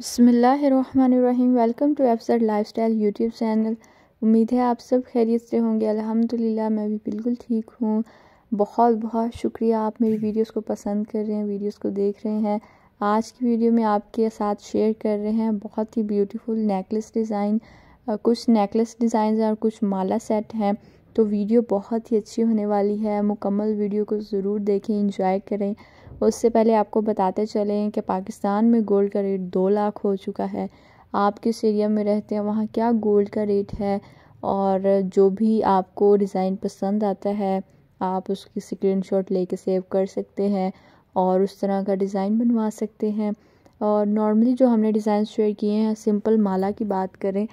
बसमिलीम welcome to एफसर lifestyle YouTube channel उम्मीद है आप सब खैरियत से होंगे अल्हम्दुलिल्लाह मैं भी बिल्कुल ठीक हूँ बहुत बहुत शुक्रिया आप मेरी वीडियोस को पसंद कर रहे हैं वीडियोस को देख रहे हैं आज की वीडियो में आपके साथ शेयर कर रहे हैं बहुत ही ब्यूटीफुल नेकलेस डिज़ाइन कुछ नेकलेस डिज़ाइन और कुछ माला सेट हैं तो वीडियो बहुत ही अच्छी होने वाली है मुकम्मल वीडियो को ज़रूर देखें इंजॉय करें उससे पहले आपको बताते चलें कि पाकिस्तान में गोल्ड का रेट दो लाख हो चुका है आप किस एरिया में रहते हैं वहाँ क्या गोल्ड का रेट है और जो भी आपको डिज़ाइन पसंद आता है आप उसकी स्क्रीन शॉट ले सेव कर सकते हैं और उस तरह का डिज़ाइन बनवा सकते हैं और नॉर्मली जो हमने डिज़ाइन शेयर किए हैं सिंपल माला की बात करें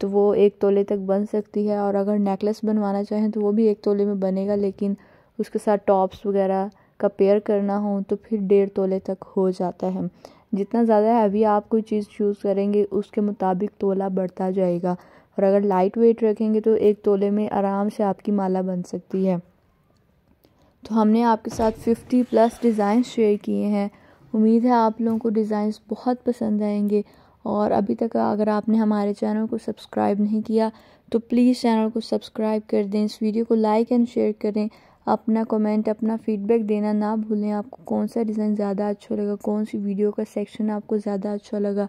तो वो एक तोले तक बन सकती है और अगर नेकलेस बनवाना चाहें तो वो भी एक तोले में बनेगा लेकिन उसके साथ टॉप्स वगैरह का पेयर करना हो तो फिर डेढ़ तोले तक हो जाता है जितना ज़्यादा हैवी आप कोई चीज़ चूज़ करेंगे उसके मुताबिक तोला बढ़ता जाएगा और अगर लाइट वेट रखेंगे तो एक तोले में आराम से आपकी माला बन सकती है तो हमने आपके साथ 50 प्लस डिज़ाइन शेयर किए हैं उम्मीद है आप लोगों को डिज़ाइंस बहुत पसंद आएंगे और अभी तक अगर आपने हमारे चैनल को सब्सक्राइब नहीं किया तो प्लीज़ चैनल को सब्सक्राइब कर दें इस वीडियो को लाइक एंड शेयर करें अपना कमेंट अपना फीडबैक देना ना भूलें आपको कौन सा डिज़ाइन ज़्यादा अच्छा लगा कौन सी वीडियो का सेक्शन आपको ज़्यादा अच्छा लगा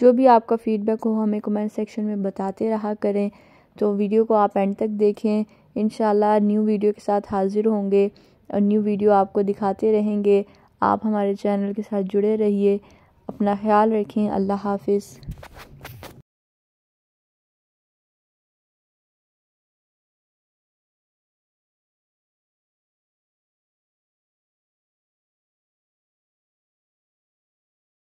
जो भी आपका फीडबैक हो हमें कमेंट सेक्शन में बताते रहा करें तो वीडियो को आप एंड तक देखें इन न्यू वीडियो के साथ हाजिर होंगे और न्यू वीडियो आपको दिखाते रहेंगे आप हमारे चैनल के साथ जुड़े रहिए अपना ख्याल रखें अल्लाह हाफिज़